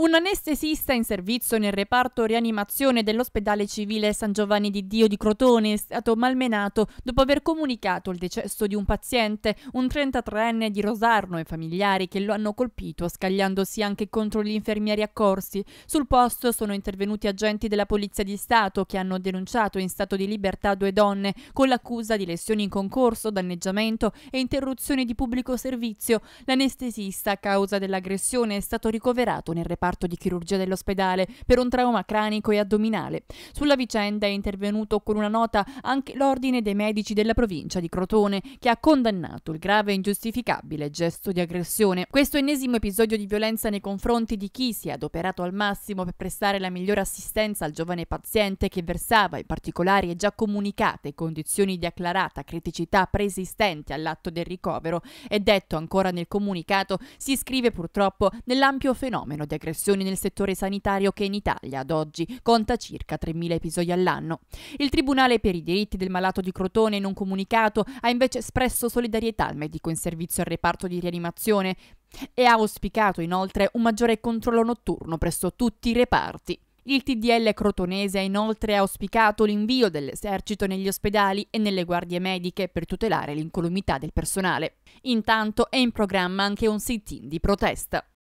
Un anestesista in servizio nel reparto rianimazione dell'ospedale civile San Giovanni di Dio di Crotone è stato malmenato dopo aver comunicato il decesso di un paziente, un 33enne di Rosarno e familiari che lo hanno colpito, scagliandosi anche contro gli infermieri accorsi. Sul posto sono intervenuti agenti della Polizia di Stato che hanno denunciato in stato di libertà due donne con l'accusa di lesioni in concorso, danneggiamento e interruzione di pubblico servizio. L'anestesista a causa dell'aggressione è stato ricoverato nel reparto reparto di chirurgia dell'ospedale per un trauma cranico e addominale. Sulla vicenda è intervenuto con una nota anche l'Ordine dei Medici della provincia di Crotone, che ha condannato il grave e ingiustificabile gesto di aggressione. Questo ennesimo episodio di violenza nei confronti di chi si è adoperato al massimo per prestare la migliore assistenza al giovane paziente che versava in particolari e già comunicate condizioni di acclarata criticità preesistenti all'atto del ricovero è detto ancora nel comunicato si iscrive purtroppo nell'ampio fenomeno di aggressione professioni nel settore sanitario che in Italia ad oggi conta circa 3.000 episodi all'anno. Il Tribunale per i diritti del malato di Crotone in un comunicato ha invece espresso solidarietà al medico in servizio al reparto di rianimazione e ha auspicato inoltre un maggiore controllo notturno presso tutti i reparti. Il TDL crotonese ha inoltre auspicato l'invio dell'esercito negli ospedali e nelle guardie mediche per tutelare l'incolumità del personale. Intanto è in programma anche un sit-in di protesta.